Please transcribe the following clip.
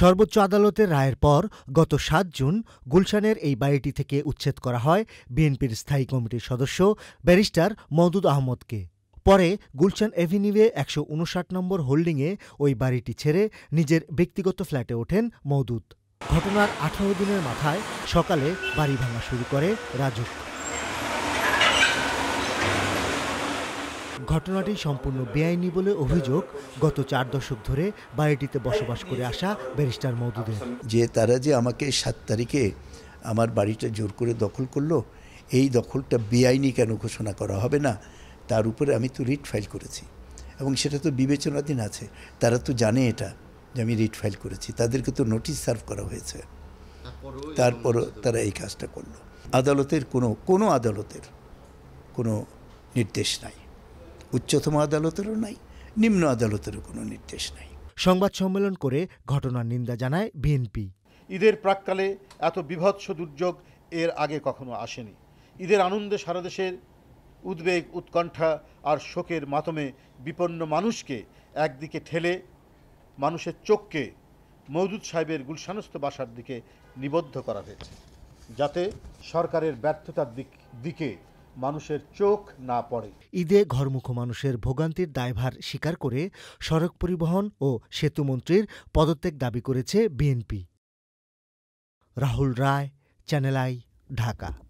সর্বোচ্চ আদালতের রায়ের পর গত সাত জুন গুলশানের এই বাড়িটি থেকে উচ্ছেদ করা হয় বিএনপির স্থায়ী কমিটির সদস্য ব্যারিস্টার মওদুদ আহমদকে পরে গুলশান এভিনিউয়ে একশো উনষাট নম্বর হোল্ডিংয়ে ওই বাড়িটি ছেড়ে নিজের ব্যক্তিগত ফ্ল্যাটে ওঠেন মওদুদ ঘটনার আঠারো দিনের মাথায় সকালে বাড়ি ভাঙা শুরু করে রাজুক ঘটনাটি সম্পূর্ণ বেআইনি বলে অভিযোগ গত চার দশক ধরে বাড়িটিতে বসবাস করে আসা ব্যারিস্টার মৌদুদের যে তারা যে আমাকে সাত তারিখে আমার বাড়িটা জোর করে দখল করলো এই দখলটা বেআইনি কেন ঘোষণা করা হবে না তার উপরে আমি তো রিট ফাইল করেছি এবং সেটা তো বিবেচনাধীন আছে তারা তো জানে এটা যে আমি রিট ফাইল করেছি তাদেরকে তো নোটিশ সার্ভ করা হয়েছে তারপরও তারা এই কাজটা করলো আদালতের কোনো কোনো আদালতের কোনো নির্দেশ নাই উচ্চতম আদালতেরও নাই নিম্ন আদালতেরও কোনো নির্দেশ নাই সংবাদ সম্মেলন করে ঘটনার নিন্দা জানায় বিএনপি ঈদের প্রাককালে এত বিভৎস দুর্যোগ এর আগে কখনো আসেনি ঈদের আনন্দে সারা দেশের উদ্বেগ উৎকণ্ঠা আর শোকের মাতমে বিপন্ন মানুষকে একদিকে ঠেলে মানুষের চোখকে মৌদুদ সাহেবের গুলশানস্থ বাসার দিকে নিবদ্ধ করা হয়েছে যাতে সরকারের ব্যর্থতার দিক দিকে মানুষের চোখ না পড়ে ঈদে ঘরমুখ মানুষের ভোগান্তির দায়ভার স্বীকার করে সড়ক পরিবহন ও সেতুমন্ত্রীর পদত্যাগ দাবি করেছে বিএনপি রাহুল রায় চ্যানেল আই ঢাকা